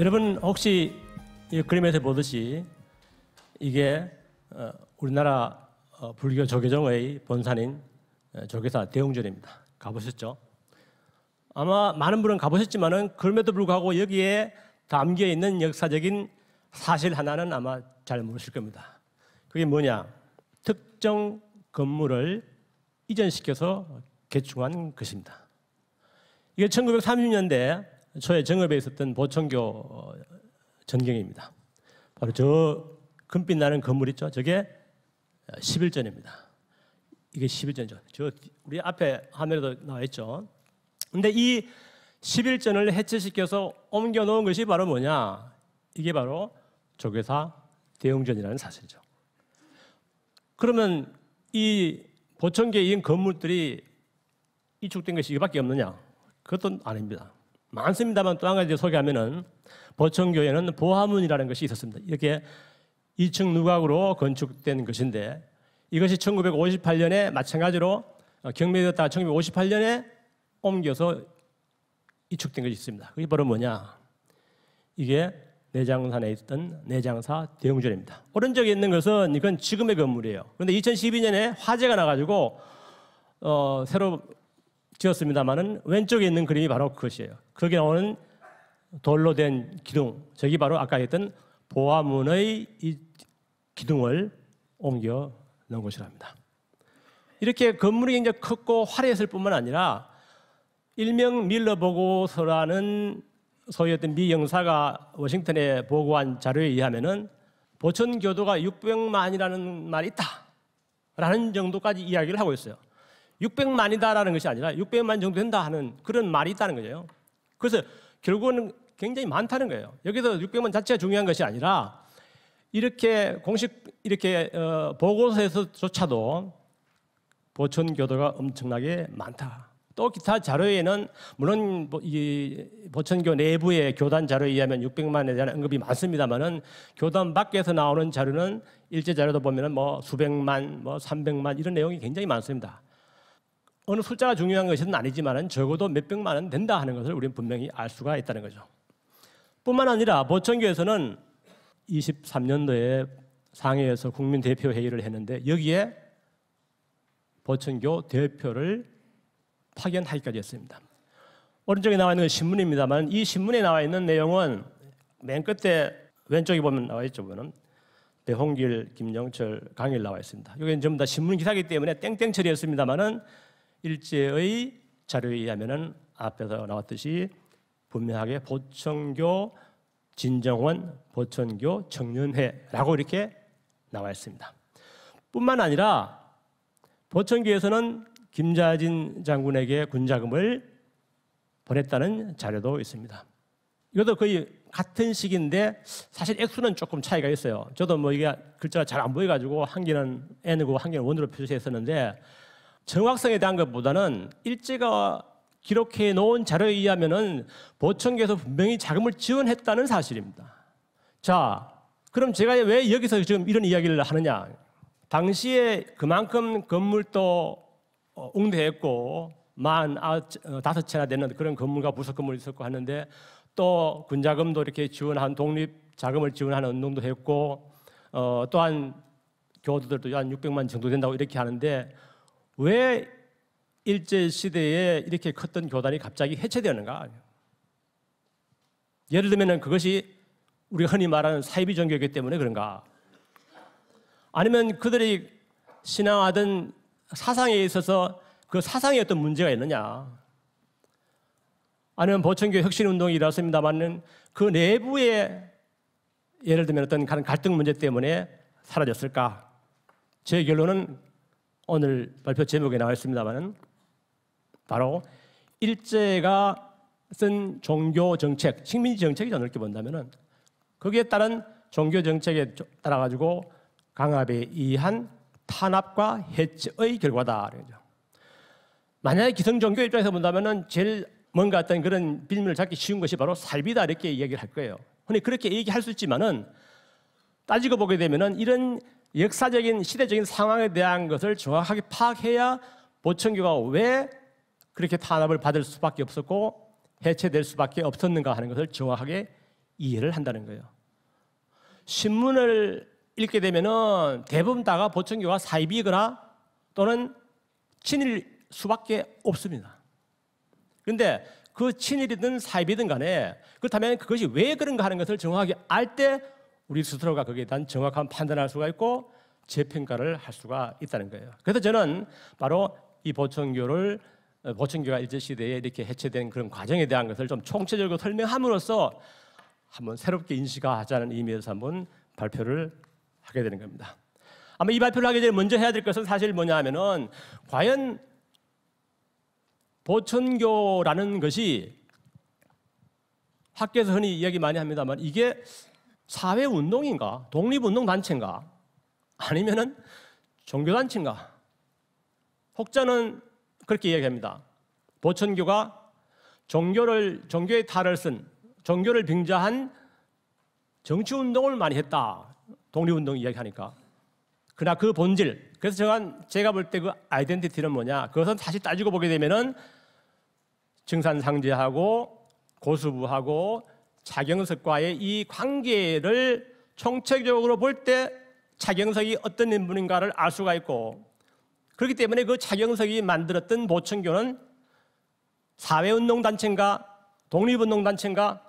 여러분 혹시 이 그림에서 보듯이 이게 어, 우리나라 어, 불교 조계종의 본산인 어, 조계사 대웅전입니다. 가보셨죠? 아마 많은 분은 가보셨지만은 그럼에도 불구하고 여기에 담겨 있는 역사적인 사실 하나는 아마 잘 모르실 겁니다. 그게 뭐냐? 특정 건물을 이전시켜서 개충한 것입니다. 이게 1930년대 초에 정읍에 있었던 보청교 어, 전경입니다. 바로 저 금빛 나는 건물 있죠. 저게 11전입니다. 어, 이게 11전. 저 우리 앞에 화면에도 나와 있죠. 근데 이 11전을 해체시켜서 옮겨 놓은 것이 바로 뭐냐? 이게 바로 조계사 대웅전이라는 사실이죠. 그러면 이 보천계에 건물들이 이축된 것이 이거밖에 없느냐? 그것도 아닙니다. 많습니다만 또 한 가지 소개하면은 보천교회는 보화문이라는 것이 있었습니다. 이렇게 2층 누각으로 건축된 것인데 이것이 1958년에 마찬가지로 어, 경매되었다가 1958년에 옮겨서 이축된 것이 있습니다. 그게 바로 뭐냐? 이게 내장산에 있던 내장사 대웅전입니다. 오른쪽에 있는 것은 이건 지금의 건물이에요. 그런데 2012년에 화재가 나가지고 어, 새로 지었습니다만은 왼쪽에 있는 그림이 바로 그것이에요. 그게 나오는 돌로 된 기둥, 저기 바로 아까 했던 보화문의 이 기둥을 옮겨 놓은 것이랍니다. 이렇게 건물이 굉장히 컸고 화려했을 뿐만 아니라 일명 밀러보고서라는 소위 어떤 미 영사가 워싱턴에 보고한 자료에 의하면은 보천교도가 600만이라는 말이 있다라는 정도까지 이야기를 하고 있어요. 600만이다라는 것이 아니라 600만 정도 된다 하는 그런 말이 있다는 거예요. 그래서 결국은 굉장히 많다는 거예요. 여기서 600만 자체가 중요한 것이 아니라 이렇게 공식 이렇게 어, 보고서에서조차도 보천 교도가 엄청나게 많다. 또 기타 자료에는 물론 뭐 이 보천교 내부의 교단 자료에 의하면 600만에 대한 언급이 많습니다만은 교단 밖에서 나오는 자료는 일제 자료도 보면은 뭐 수백만, 뭐 300만 이런 내용이 굉장히 많습니다. 어느 숫자가 중요한 것은 아니지만 적어도 몇백만 원 된다 하는 것을 우리는 분명히 알 수가 있다는 거죠. 뿐만 아니라 보천교에서는 23년도에 상해에서 국민대표 회의를 했는데 여기에 보천교 대표를 파견하기까지 했습니다. 오른쪽에 나와 있는 신문입니다만 이 신문에 나와 있는 내용은 맨 끝에 왼쪽에 보면 나와 있죠. 보면 배홍길, 김영철, 강일 나와 있습니다. 이게 전부 다 신문 기사기 때문에 땡땡 처리했습니다만은 일제의 자료에 의하면은 앞에서 나왔듯이 분명하게 보천교 진정원 보천교 청년회라고 이렇게 나와 있습니다. 뿐만 아니라 보천교에서는 김자진 장군에게 군자금을 보냈다는 자료도 있습니다. 이것도 거의 같은 시기인데 사실 액수는 조금 차이가 있어요. 저도 뭐 이게 글자가 잘 안 보여가지고 한 개는 n 고한 개는 원으로 표시했었는데 정확성에 대한 것보다는 일제가 기록해 놓은 자료에 의하면은 보청계에서 분명히 자금을 지원했다는 사실입니다. 자, 그럼 제가 왜 여기서 지금 이런 이야기를 하느냐? 당시에 그만큼 건물도 어, 웅대했고 만 아, 어, 다섯 채나 되는 그런 건물과 부속 건물이 있었고 하는데 또 군자금도 이렇게 지원한 독립 자금을 지원하는 운동도 했고 어, 또한 교도들도 한 600만 정도 된다고 이렇게 하는데 왜 일제 시대에 이렇게 컸던 교단이 갑자기 해체되었는가? 예를 들면 그것이 우리가 흔히 말하는 사이비 종교이기 때문에 그런가? 아니면 그들이 신앙하던 사상에 있어서 그 사상에 어떤 문제가 있느냐? 아니면 보천교 혁신운동이 일어났습니다만은 그 내부에 예를 들면 어떤 갈등 문제 때문에 사라졌을까? 제 결론은 오늘 발표 제목에 나와 있습니다만은 바로 일제가 쓴 종교 정책, 식민지 정책이죠. 넓게 본다면은 거기에 따른 종교 정책에 따라 가지고 강압에 의한 탄압과 해체의 결과다. 그러죠. 만약에 기성 종교 입장에서 본다면은 제일 뭔가 어떤 그런 빌미를 잡기 쉬운 것이 바로 살비다 이렇게 이야기를 할 거예요. 근데 그렇게 얘기할 수 있지만은 따지고 보게 되면은 이런 역사적인 시대적인 상황에 대한 것을 정확하게 파악해야 보천교가 왜 그렇게 탄압을 받을 수밖에 없었고 해체될 수밖에 없었는가 하는 것을 정확하게 이해를 한다는 거예요. 신문을 읽게 되면은 대부분 다가 보천교가 사이비거나 또는 친일 수밖에 없습니다. 그런데 그 친일이든 사이비든 간에 그렇다면 그것이 왜 그런가 하는 것을 정확하게 알때 우리 스스로가 거기에 대한 정확한 판단할 수가 있고 재평가를 할 수가 있다는 거예요. 그래서 저는 바로 이 보청교를 어, 보청교가 일제 시대에 이렇게 해체된 그런 과정에 대한 것을 좀 총체적으로 설명함으로써 한번 새롭게 인식하자는 의미에서 한번 발표를 하게 되는 겁니다. 아마 이 발표를 하기 전에 먼저 해야 될 것은 사실 뭐냐면은 하 과연 보천교라는 것이 학교에서 흔히 이야기 많이 합니다만 이게 사회운동인가? 독립운동단체인가? 아니면은 종교단체인가? 혹자는 그렇게 이야기합니다. 보천교가 종교를, 종교의 탈을 쓴, 종교를 빙자한 정치운동을 많이 했다. 독립운동 이야기하니까. 그러나 그 본질, 그래서 제가, 제가 볼때 그 아이덴티티는 뭐냐? 그것은 다시 따지고 보게 되면은 증산상제하고 고수부하고 차경석과의 이 관계를 총체적으로 볼 때 차경석이 어떤 인물인가를 알 수가 있고 그렇기 때문에 그 차경석이 만들었던 보청교는 사회운동단체인가 독립운동단체인가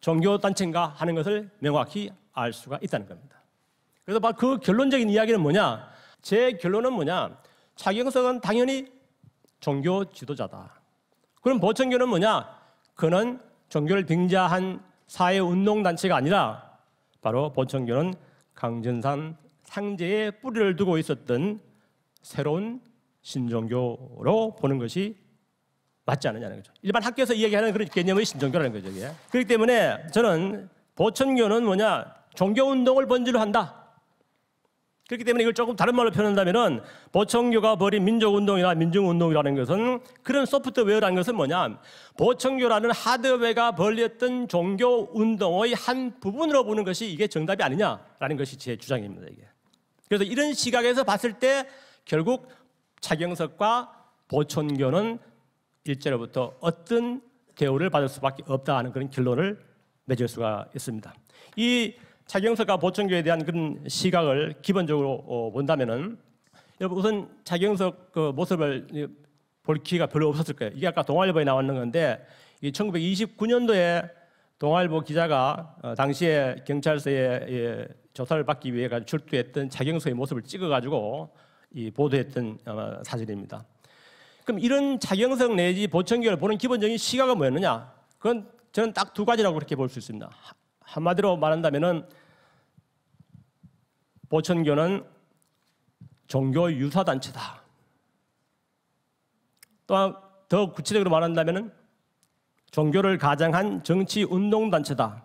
종교단체인가 하는 것을 명확히 알 수가 있다는 겁니다. 그래서 바로 그 결론적인 이야기는 뭐냐? 제 결론은 뭐냐? 차경석은 당연히 종교 지도자다. 그럼 보청교는 뭐냐? 그는 종교를 빙자한 사회 운동 단체가 아니라 바로 본청교는 강진산 상제에 뿌리를 두고 있었던 새로운 신종교로 보는 것이 맞지 않느냐는 거죠. 일반 학교에서 이야기하는 그런 개념의 신종교라는 거죠. 이게. 그렇기 때문에 저는 보천교는 뭐냐 종교 운동을 본질로 한다. 그렇기 때문에 이걸 조금 다른 말로 표현한다면 보청교가 벌인 민족운동이나 민중운동이라는 것은 그런 소프트웨어라는 것은 뭐냐 보청교라는 하드웨어가 벌였던 종교운동의 한 부분으로 보는 것이 이게 정답이 아니냐라는 것이 제 주장입니다 이게. 그래서 이런 시각에서 봤을 때 결국 차경석과 보청교는 일제로부터 어떤 대우를 받을 수밖에 없다 하는 그런 결론을 맺을 수가 있습니다. 이 차경석과 보천교에 대한 그런 시각을 기본적으로 어, 본다면은 여러분 우선 차경석 그 모습을 볼 기회가 별로 없었을 거예요. 이게 아까 동아일보에 나왔는 건데 이게 1929년도에 동아일보 기자가 어, 당시에 경찰서에 예, 조사를 받기 위해 출두했던 차경석의 모습을 찍어가지고 이 보도했던 어, 사진입니다. 그럼 이런 차경석 내지 보천교를 보는 기본적인 시각은 뭐였느냐? 그건 저는 딱 두 가지라고 그렇게 볼 수 있습니다. 한마디로 말한다면은 보천교는 종교 유사 단체다. 또한 더 구체적으로 말한다면은 종교를 가장한 정치 운동 단체다.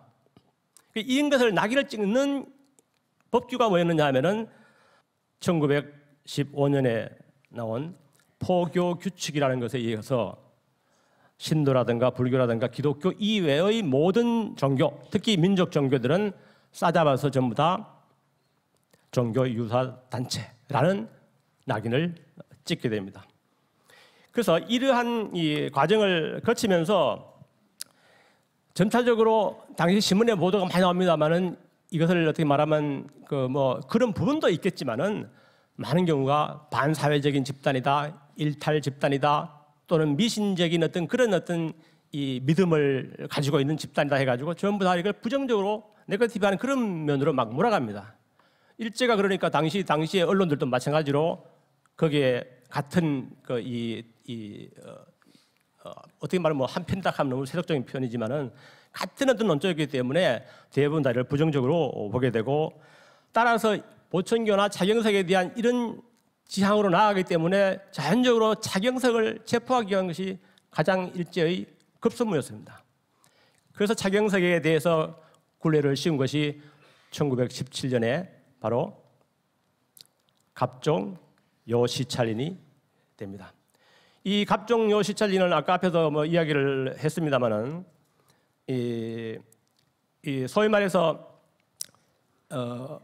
그 이런 것을 낙인을 찍는 법규가 뭐였느냐 하면은 1915년에 나온 포교 규칙이라는 것에 의해서 신도라든가 불교라든가 기독교 이외의 모든 종교, 특히 민족 종교들은 싸잡아서 전부 다 종교 유사 단체라는 낙인을 찍게 됩니다. 그래서 이러한 이 과정을 거치면서 전차적으로 당시 신문의 보도가 많이 나옵니다만은 이것을 어떻게 말하면 그 뭐 그런 부분도 있겠지만은 많은 경우가 반사회적인 집단이다, 일탈 집단이다, 또는 미신적인 어떤 그런 어떤 이 믿음을 가지고 있는 집단이다 해가지고 전부 다 이걸 부정적으로 네거티브하는 그런 면으로 막 몰아갑니다. 일제가 그러니까 당시 당시의 언론들도 마찬가지로 거기에 같은 그 이이 이, 어, 어, 떻게 말하면 뭐 한편딱 하면 너무 세속적인 표현이지만은 같은 어떤 논조였기 때문에 대부분 다를 부정적으로 보게 되고 따라서 보천교나 자경석에 대한 이런 지향으로 나아가기 때문에 자연적으로 자경석을 체포하기 위한 것이 가장 일제의 급선무였습니다. 그래서 자경석에 대해서 굴레를 씌운 것이 1917년에 바로 갑종 요시찰린이 됩니다. 이 갑종 요시찰린은 아까 앞에서 뭐 이야기를 했습니다만은 이, 이 소위 말해서 어,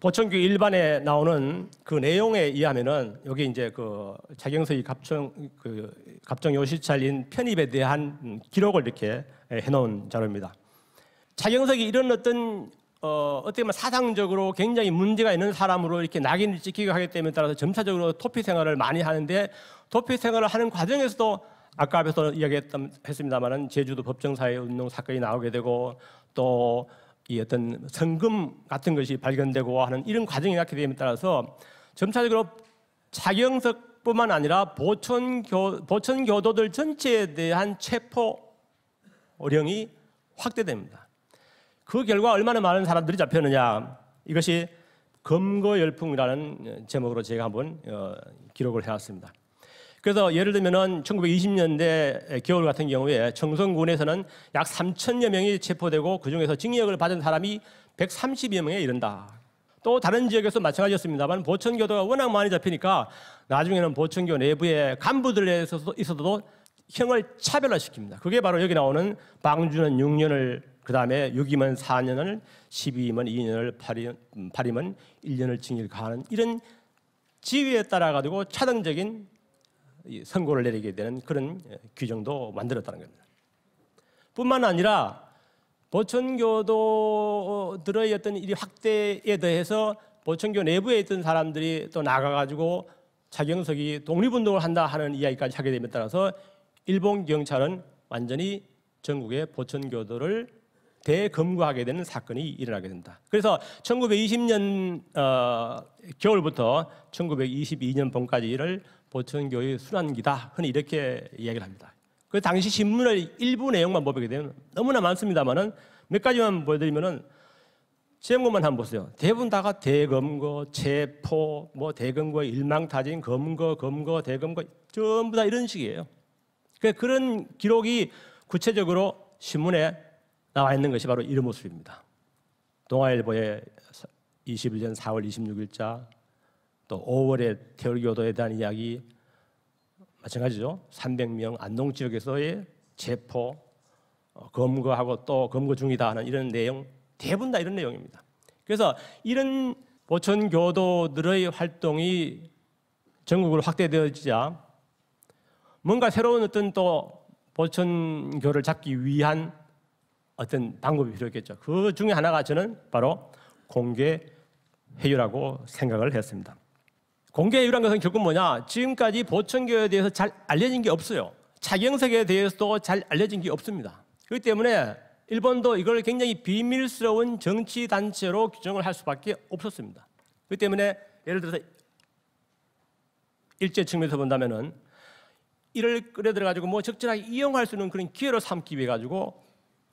보청규 일반에 나오는 그 내용에 의하면은 여기 이제 그 자경서의 갑정 그 갑정 요시찰인 편입에 대한 기록을 이렇게 해놓은 자료입니다. 자경석이 이런 어떤 어, 어떻게 보면 사상적으로 굉장히 문제가 있는 사람으로 이렇게 낙인을 찍히게 하기 때문에 따라서 점차적으로 도피 생활을 많이 하는데 도피 생활을 하는 과정에서도 아까 앞에서 이야기했습니다만은 제주도 법정사회 운동 사건이 나오게 되고 또이 어떤 성금 같은 것이 발견되고 하는 이런 과정이 갖게 됨에 따라서 점차적으로 차경석뿐만 아니라 보천교 보천교도들 전체에 대한 체포 어령이 확대됩니다. 그 결과 얼마나 많은 사람들이 잡혔느냐 이것이 검거열풍이라는 제목으로 제가 한번 어, 기록을 해왔습니다. 그래서 예를 들면은 1920년대 겨울 같은 경우에 청선군에서는약 3천여 명이 체포되고 그 중에서 징역을 받은 사람이 130여 명에 이른다. 또 다른 지역에서 마찬가지였습니다만 보천교도가 워낙 많이 잡히니까 나중에는 보천교 내부의 간부들에 있어서도, 있어서도 형을 차별화시킵니다. 그게 바로 여기 나오는 방주는 6년을 그 다음에 6이면 4년을 12이면 2년을 8이면 1년을 징역을 가하는 이런 지위에 따라 가지고 차등적인 선고를 내리게 되는 그런 예, 규정도 만들었다는 겁니다. 뿐만 아니라 보천교도들의 어떤 이 확대에 대해서 보천교 내부에 있던 사람들이 또 나가가지고 차경석이 독립운동을 한다 하는 이야기까지 하게 됨에 따라서 일본 경찰은 완전히 전국의 보천교도를 대검거하게 되는 사건이 일어나게 된다. 그래서 1920년 어, 겨울부터 1922년 봄까지를 보천교의 순환기다. 흔히 이렇게 이야기를 합니다. 그 당시 신문의 일부 내용만 보게 되면 너무나 많습니다만은 몇 가지만 보여드리면은 제목만 한번 보세요. 대부분 다가 대검거, 체포, 뭐 대검거, 일망타진, 검거, 검거, 대검거 전부 다 이런 식이에요. 그 그런 기록이 구체적으로 신문에 나와 있는 것이 바로 이런 모습입니다. 동아일보의 21년 4월 26일자, 또 5월에 태울교도에 대한 이야기 마찬가지죠. 300명 안동 지역에서의 체포 어, 검거하고 또 검거 중이다 하는 이런 내용 대부분 다 이런 내용입니다. 그래서 이런 보천 교도들의 활동이 전국으로 확대되어지자 뭔가 새로운 어떤 또 보천교를 잡기 위한 어떤 방법이 필요했겠죠. 그 중에 하나가 저는 바로 공개 회유라고 생각을 했습니다. 공개의 유일한 것은 결국 뭐냐? 지금까지 보천교에 대해서 잘 알려진 게 없어요. 자경색에 대해서도 잘 알려진 게 없습니다. 그렇기 때문에 일본도 이걸 굉장히 비밀스러운 정치 단체로 규정을 할 수밖에 없었습니다. 그렇기 때문에 예를 들어서 일제 측면에서 본다면은 이를 끌어들여 가지고 뭐 적절하게 이용할 수 있는 그런 기회로 삼기 위해 가지고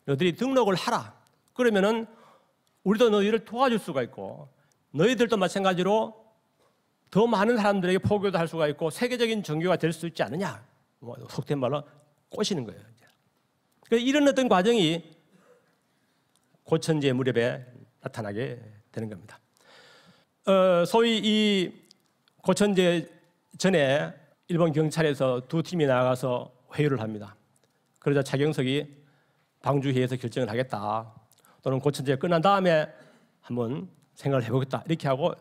너희들이 등록을 하라. 그러면은 우리도 너희를 도와줄 수가 있고 너희들도 마찬가지로 더 많은 사람들에게 포교도 할 수가 있고 세계적인 종교가 될 수 있지 않느냐. 뭐 속된 말로 꼬시는 거예요. 그러니 이런 어떤 과정이 고천지의 무렵에 나타나게 되는 겁니다. 어, 소위 이 고천제 전에 일본 경찰에서 두 팀이 나가서 회유를 합니다. 그러자 차경석이 방주회에서 결정을 하겠다. 또는 고천제 끝난 다음에 한번 생각을 해보겠다. 이렇게 하고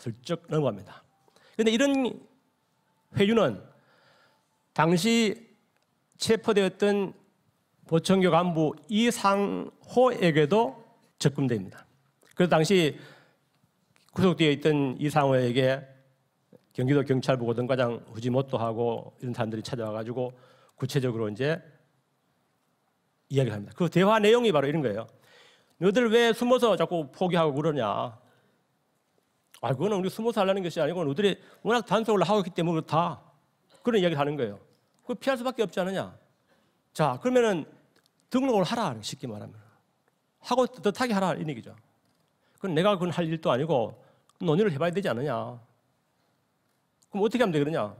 슬쩍 넘어갑니다. 그런데 이런 회유는 당시 체포되었던 보청교 간부 이상호에게도 접근됩니다. 그래서 당시 구속되어 있던 이상호에게 경기도 경찰부 고등과장 후지모토 하고 이런 사람들이 찾아와가지고 구체적으로 이제 이야기를 합니다. 그 대화 내용이 바로 이런 거예요. 너들 왜 숨어서 자꾸 포기하고 그러냐? 아, 그거는 우리 스무 살라는 것이 아니고 우리들이 워낙 단속을 하고 있기 때문에 그렇다. 그런 이야기를 하는 거예요. 그 피할 수밖에 없지 않느냐. 자, 그러면은 등록을 하라. 쉽게 말하면. 하고 뜻하게 하라. 이 얘기죠. 그건 내가 그건 할 일도 아니고 논의를 해봐야 되지 않느냐. 그럼 어떻게 하면 되겠느냐?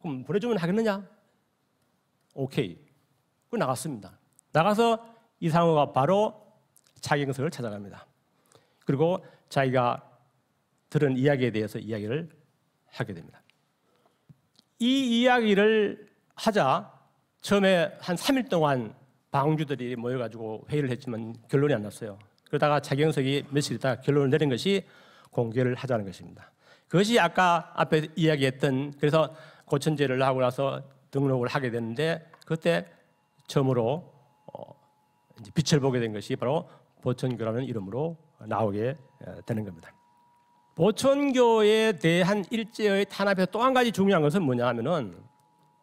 그럼 보내주면 하겠느냐? 오케이. 그 나갔습니다. 나가서 이상호가 바로 자기 경석을 찾아갑니다. 그리고 자기가 들은 이야기에 대해서 이야기를 하게 됩니다. 이 이야기를 하자 처음에 한 3일 동안 방주들이 모여가지고 회의를 했지만 결론이 안 났어요. 그러다가 자경석이 며칠 있다 결론을 내린 것이 공개를 하자는 것입니다. 그것이 아까 앞에 이야기했던 그래서 고천제를 하고 나서 등록을 하게 되는데 그때 처음으로 어, 빛을 보게 된 것이 바로 보천교라는 이름으로 나오게 되는 겁니다. 보천교에 대한 일제의 탄압에서 또 한 가지 중요한 것은 뭐냐 하면은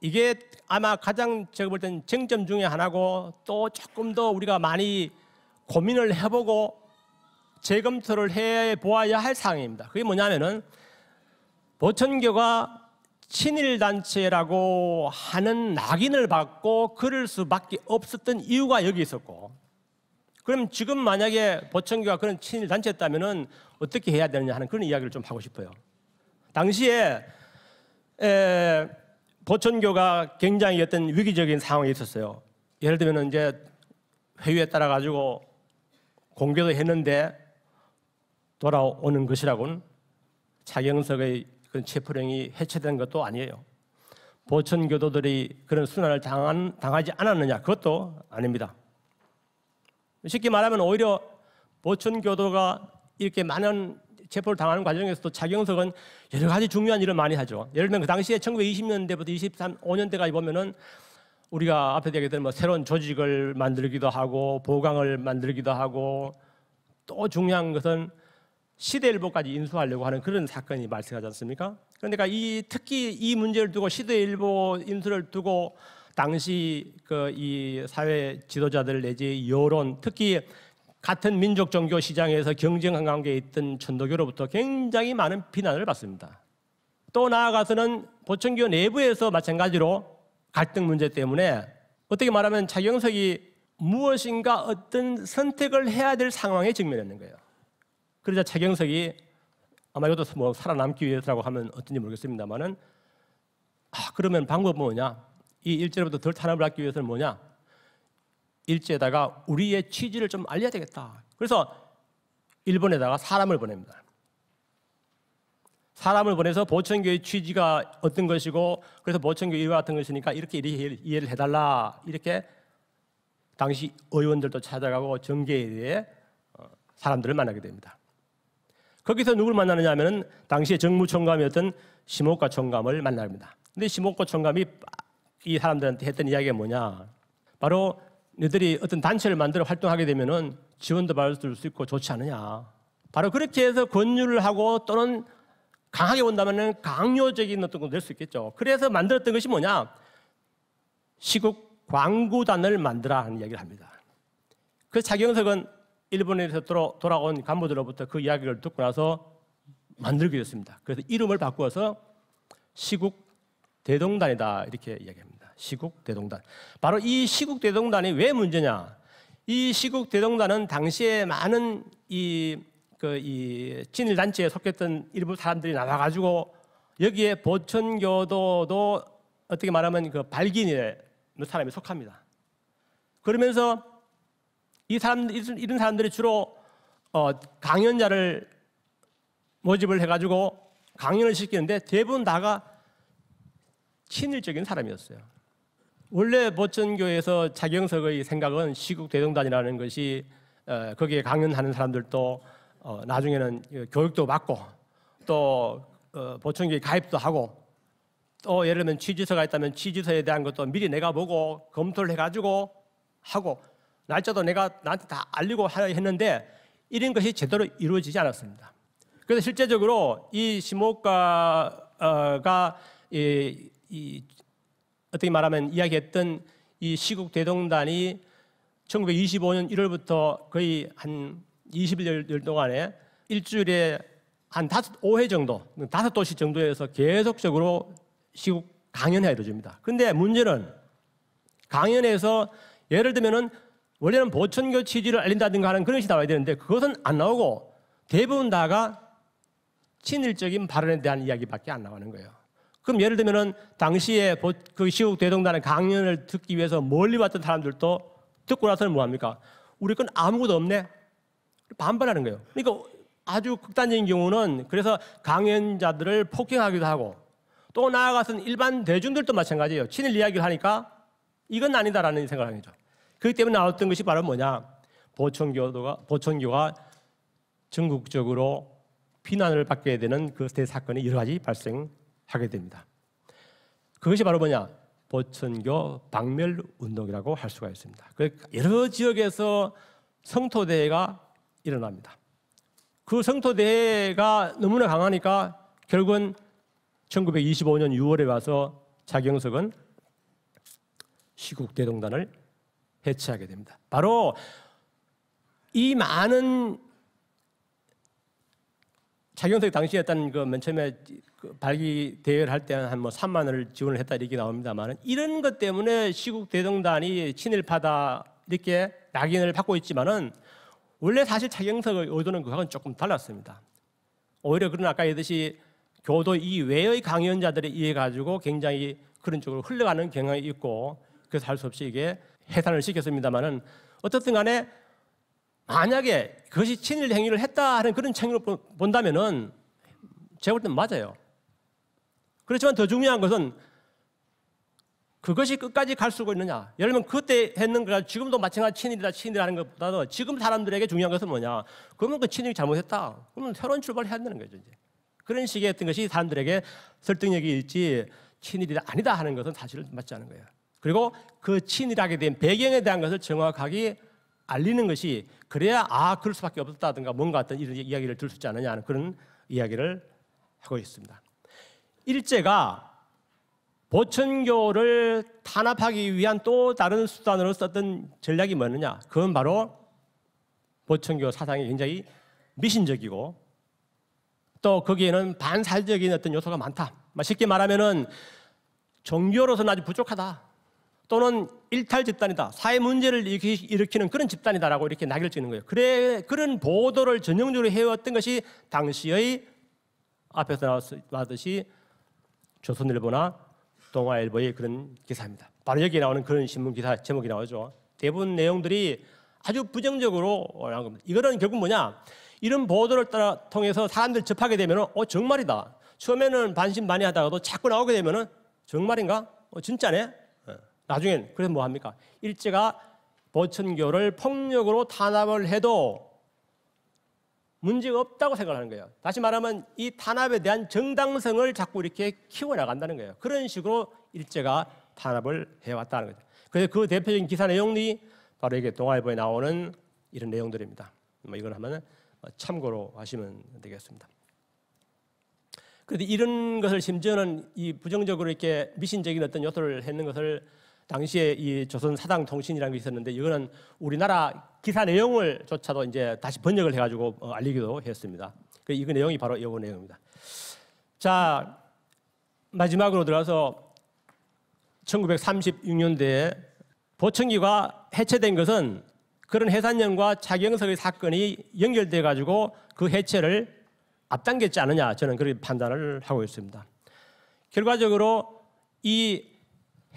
이게 아마 가장 제가 볼 때는 쟁점 중에 하나고 또 조금 더 우리가 많이 고민을 해보고 재검토를 해 보아야 할 사항입니다. 그게 뭐냐면은 보천교가 친일단체라고 하는 낙인을 받고 그럴 수밖에 없었던 이유가 여기 있었고 그럼 지금 만약에 보천교가 그런 친일 단체였다면 어떻게 해야 되느냐 하는 그런 이야기를 좀 하고 싶어요. 당시에 에, 보천교가 굉장히 어떤 위기적인 상황에 있었어요. 예를 들면 이제 회유에 따라 가지고 공개도 했는데 돌아오는 것이라고는 차경석의 그 체포령이 해체된 것도 아니에요. 보천교도들이 그런 순환을 당한, 당하지 않았느냐 그것도 아닙니다. 쉽게 말하면 오히려 보천교도가 이렇게 많은 체포를 당하는 과정에서도 자경석은 여러 가지 중요한 일을 많이 하죠. 예를 들면 그 당시에 1920년대부터 23, 5년대까지 보면은 우리가 앞에 얘기했던 뭐 새로운 조직을 만들기도 하고 보강을 만들기도 하고 또 중요한 것은 시대일보까지 인수하려고 하는 그런 사건이 발생하지 않습니까? 그러니까 이 특히 이 문제를 두고 시대일보 인수를 두고 당시 그 이 사회 지도자들 내지 여론 특히 같은 민족 종교 시장에서 경쟁한 관계에 있던 천도교로부터 굉장히 많은 비난을 받습니다. 또 나아가서는 보천교 내부에서 마찬가지로 갈등 문제 때문에 어떻게 말하면 차경석이 무엇인가 어떤 선택을 해야 될 상황에 직면했는 거예요. 그러자 차경석이 아마 이것도 뭐 살아남기 위해서라고 하면 어떤지 모르겠습니다만은 아 그러면 방법 뭐냐? 이 일제로부터 덜 탄압을 받기 위해서는 뭐냐? 일제에다가 우리의 취지를 좀 알려야 되겠다. 그래서 일본에다가 사람을 보냅니다. 사람을 보내서 보천교의 취지가 어떤 것이고 그래서 보천교 이와 같은 것이니까 이렇게 이해를 해달라 이렇게 당시 의원들도 찾아가고 정계에 대해 어, 사람들을 만나게 됩니다. 거기서 누굴 만나느냐 하면 당시의 정무총감이었던 시모카 총감을 만납니다. 근데 시모카 총감이 이 사람들한테 했던 이야기가 뭐냐? 바로 너희들이 어떤 단체를 만들어 활동하게 되면은 지원도 받을 수 있고 좋지 않느냐. 바로 그렇게 해서 권유를 하고 또는 강하게 온다면은 강요적인 어떤 것도 될 수 있겠죠. 그래서 만들었던 것이 뭐냐? 시국 광구단을 만들어 하는 이야기를 합니다. 그 차경석은 일본에서 돌아온 간부들로부터 그 이야기를 듣고 나서 만들게 됐습니다. 그래서 이름을 바꾸어서 시국 대동단이다 이렇게 이야기합니다. 시국 대동단. 바로 이 시국 대동단이 왜 문제냐? 이 시국 대동단은 당시에 많은 이, 그, 이 친일 단체에 속했던 일부 사람들이 나와가지고 여기에 보천교도도 어떻게 말하면 그 발기인의 뭐 사람이 속합니다. 그러면서 이 사람 이런 사람들이 주로 어, 강연자를 모집을 해가지고 강연을 시키는데 대부분 다가 친일적인 사람이었어요. 원래 보천교에서 자경석의 생각은 시국 대동단이라는 것이 어, 거기에 강연하는 사람들도 어, 나중에는 교육도 받고 또 보천교에 어, 가입도 하고 또 예를 들면 취지서가 있다면 취지서에 대한 것도 미리 내가 보고 검토를 해가지고 하고 날짜도 내가 나한테 다 알리고 했는데 이런 것이 제대로 이루어지지 않았습니다. 그래서 실제적으로 이 심호가가 이, 이 어떻게 말하면 이야기했던 이 시국 대동단이 1925년 1월부터 거의 한 20일 동안에 일주일에 한 다섯, 오회 정도, 다섯 도시 정도에서 계속적으로 시국 강연회가 이루어집니다. 근데 문제는 강연에서 예를 들면은 원래는 보천교 취지를 알린다든가 하는 그런 것이 나와야 되는데 그것은 안 나오고 대부분 다가 친일적인 발언에 대한 이야기밖에 안 나오는 거예요. 그럼 예를 들면은 당시에 그 시국 대동단의 강연을 듣기 위해서 멀리 왔던 사람들도 듣고 나서는 뭐합니까? 우리 건 아무것도 없네? 반발하는 거예요. 그러니까 아주 극단적인 경우는 그래서 강연자들을 폭행하기도 하고 또 나아가서는 일반 대중들도 마찬가지예요. 친일 이야기를 하니까 이건 아니다라는 생각을 하죠. 그 때문에 나왔던 것이 바로 뭐냐? 보천교도가, 보천교가 전국적으로 비난을 받게 되는 그때 사건이 여러 가지 발생 하게 됩니다. 그것이 바로 뭐냐? 보천교 박멸 운동이라고 할 수가 있습니다. 그 여러 지역에서 성토대회가 일어납니다. 그 성토대회가 너무나 강하니까 결국은 1925년 6월에 와서 자경석은 시국대동단을 해체하게 됩니다. 바로 이 많은 자경석 당시에 했던 그맨 처음에 그 발기 대회를 할때한뭐 3만 원을 지원을 했다 이렇게 나옵니다만 이런 것 때문에 시국 대동단이 친일파다 이렇게 낙인을 받고 있지만은 원래 사실 차경석의 의도는 그거는 조금 달랐습니다. 오히려 그런 아까 얘듯이 기했 교도 이외의 강연자들에 의해 가지고 굉장히 그런 쪽으로 흘러가는 경향이 있고 그래서 할 수 없이 이게 해산을 시켰습니다만은 어떻든 간에 만약에 그것이 친일 행위를 했다 하는 그런 책임을 본다면은 제가 볼 때는 맞아요. 그렇지만 더 중요한 것은 그것이 끝까지 갈 수가 있느냐. 예를 들면 그때 했는 거라 지금도 마찬가지 친일이다 친일이라는 것보다도 지금 사람들에게 중요한 것은 뭐냐. 그러면 그 친일이 잘못했다. 그러면 새로운 출발을 해야 된다는 거죠. 이제. 그런 식의 어떤 것이 사람들에게 설득력이 있지 친일이다 아니다 하는 것은 사실을 맞지 않은 거예요. 그리고 그 친일하게 된 배경에 대한 것을 정확하게 알리는 것이 그래야 아 그럴 수밖에 없었다든가 뭔가 어떤 이런 이야기를 들을수 있지 않느냐 하는 그런 이야기를 하고 있습니다. 일제가 보천교를 탄압하기 위한 또 다른 수단으로 썼던 전략이 뭐느냐? 였 그건 바로 보천교 사상이 굉장히 미신적이고 또 거기에는 반사적인 회 어떤 요소가 많다. 쉽게 말하면은 종교로서는 아주 부족하다. 또는 일탈 집단이다. 사회 문제를 일으키는 그런 집단이다라고 이렇게 낙을 찍는 거예요. 그래, 그런 보도를 전형적으로 해왔던 것이 당시의 앞에서 나왔듯이 조선일보나 동아일보의 그런 기사입니다. 바로 여기 나오는 그런 신문 기사 제목이 나오죠. 대부분 내용들이 아주 부정적으로 나온 겁니다. 이거는 결국 뭐냐? 이런 보도를 따라 통해서 사람들 접하게 되면어 정말이다. 처음에는 반신반의하다가도 자꾸 나오게 되면 정말인가? 어 진짜네. 어, 나중엔 그래서 뭐 합니까? 일제가 보천교를 폭력으로 탄압을 해도 문제가 없다고 생각하는 거예요. 다시 말하면 이 탄압에 대한 정당성을 자꾸 이렇게 키워나간다는 거예요. 그런 식으로 일제가 탄압을 해왔다는 거죠. 그래서 그 대표적인 기사 내용이 바로 이게 동아일보에 나오는 이런 내용들입니다. 뭐 이걸 하면 어, 참고로 하시면 되겠습니다. 그런데 이런 것을 심지어는 이 부정적으로 이렇게 미신적인 어떤 요소를 했는 것을 당시에 이 조선 사당 통신이라는 게 있었는데 이거는 우리나라 기사 내용을 조차도 이제 다시 번역을 해가지고 어, 알리기도 했습니다. 그이 그 내용이 바로 이 내용입니다. 자 마지막으로 들어가서 1936년대에 보청기가 해체된 것은 그런 해산령과 차경석의 사건이 연결돼 가지고 그 해체를 앞당겼지 않느냐 저는 그렇게 판단을 하고 있습니다. 결과적으로 이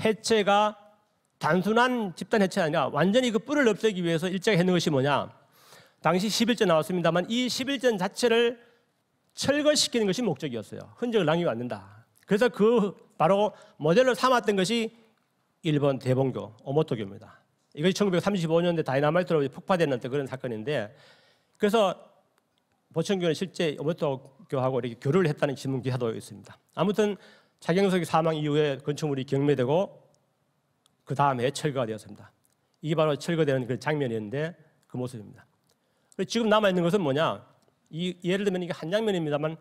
해체가 단순한 집단 해체 가 아니라 완전히 그 뿔을 없애기 위해서 일제가 해놓은 것이 뭐냐? 당시 11제 나왔습니다만 이 11제 자체를 철거시키는 것이 목적이었어요. 흔적을 남기고 않는다. 그래서 그 바로 모델로 삼았던 것이 일본 대봉교, 오모토교입니다. 이것이 1935년대 다이나마이트로 폭파되는 그런 사건인데 그래서 보천교는 실제 오모토교하고 이렇게 교류를 했다는 신문 기사도 있습니다. 아무튼 차경석이 사망 이후에 건축물이 경매되고 그 다음에 철거가 되었습니다. 이게 바로 철거되는 그 장면이었는데 그 모습입니다. 그 지금 남아 있는 것은 뭐냐? 이, 예를 들면 이게 한 장면입니다만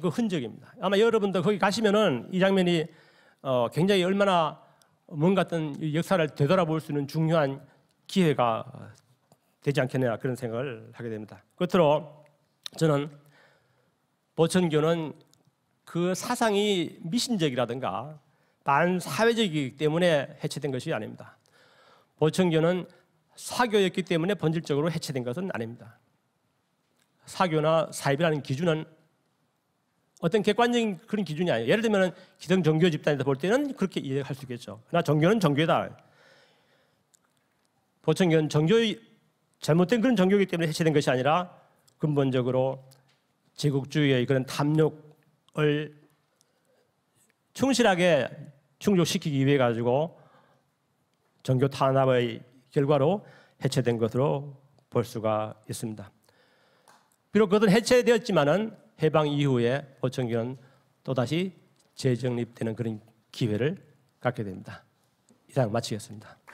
그 흔적입니다. 아마 여러분도 거기 가시면은 이 장면이 어, 굉장히 얼마나 뭔가 어떤 역사를 되돌아볼 수 있는 중요한 기회가 되지 않겠냐 그런 생각을 하게 됩니다. 끝으로 저는 보천교는 그 사상이 미신적이라든가 반사회적이기 때문에 해체된 것이 아닙니다. 보천교는 사교였기 때문에 본질적으로 해체된 것은 아닙니다. 사교나 사입이라는 기준은 어떤 객관적인 그런 기준이 아니에요. 예를 들면 기성 종교 집단에서 볼 때는 그렇게 이해할 수 있겠죠. 그러나 종교는 종교다. 보천교는 종교의 잘못된 그런 종교이기 때문에 해체된 것이 아니라 근본적으로 제국주의의 그런 탐욕 을 충실하게 충족시키기 위해 가지고 정교 탄압의 결과로 해체된 것으로 볼 수가 있습니다. 비록 그것은 해체되었지만은 해방 이후에 보청교는 또다시 재정립되는 그런 기회를 갖게 됩니다. 이상 마치겠습니다.